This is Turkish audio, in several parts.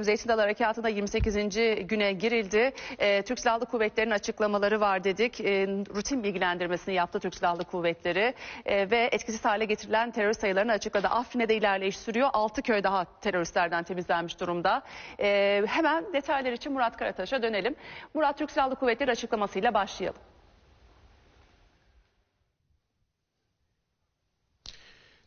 Zeytin Dalı Harekatı'nda 28. güne girildi. E, Türk Silahlı Kuvvetleri'nin açıklamaları var dedik. E, rutin bilgilendirmesini yaptı Türk Silahlı Kuvvetleri e, ve etkisiz hale getirilen terörist sayılarını açıkladı. Afrin'e de ilerleyiş sürüyor. 6 köy daha teröristlerden temizlenmiş durumda. E, hemen detaylar için Murat Karataş'a dönelim. Murat Türk Silahlı Kuvvetleri açıklamasıyla başlayalım.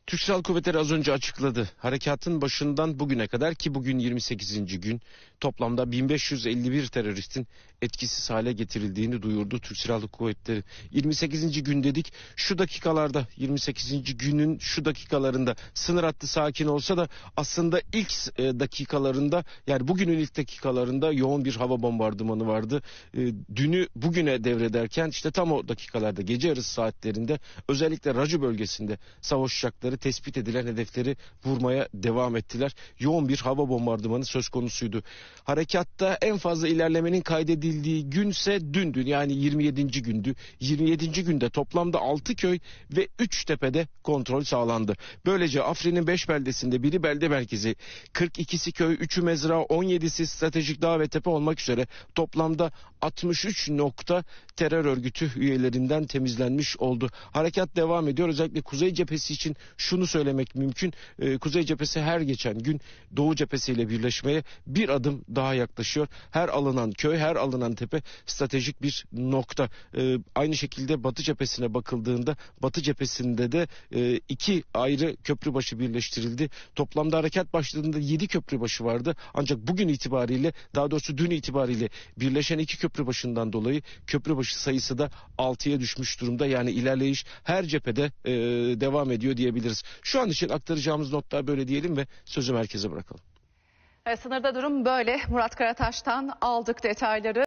Türk Silahlı Kuvvetleri az önce açıkladı. Harekatın başından bugüne kadar ki bugün 28. gün toplamda 1551 teröristin etkisiz hale getirildiğini duyurdu Türk Silahlı Kuvvetleri. 28. gün dedik. Şu dakikalarda 28. günün şu dakikalarında sınır hattı sakin olsa da aslında ilk e, dakikalarında yani bugünün ilk dakikalarında yoğun bir hava bombardımanı vardı. E, dünü bugüne devrederken işte tam o dakikalarda gece yarısı saatlerinde özellikle Racı bölgesinde savaş tespit edilen hedefleri vurmaya devam ettiler. Yoğun bir hava bombardımanı söz konusuydu. Harekatta en fazla ilerlemenin kaydedildiği günse dündü yani 27. gündü. 27. günde toplamda 6 köy ve 3 tepede kontrol sağlandı. Böylece Afrin'in 5 beldesinde biri belde merkezi, 42'si köy, 3'ü mezra, 17'si stratejik dağ ve tepe olmak üzere toplamda 63 nokta terör örgütü üyelerinden temizlenmiş oldu. Harekat devam ediyor. Özellikle Kuzey Cephesi için şu şunu söylemek mümkün. E, Kuzey cephesi her geçen gün Doğu cephesiyle birleşmeye bir adım daha yaklaşıyor. Her alınan köy, her alınan tepe stratejik bir nokta. E, aynı şekilde Batı cephesine bakıldığında Batı cephesinde de e, iki ayrı köprü başı birleştirildi. Toplamda harekat başladığında yedi köprü başı vardı. Ancak bugün itibariyle daha doğrusu dün itibariyle birleşen iki köprü başından dolayı köprü başı sayısı da altıya düşmüş durumda. Yani ilerleyiş her cephede e, devam ediyor diyebiliriz edeceğiz. Şu an için aktaracağımız notlar böyle diyelim ve sözü merkeze bırakalım. Sınırda durum böyle. Murat Karataş'tan aldık detayları.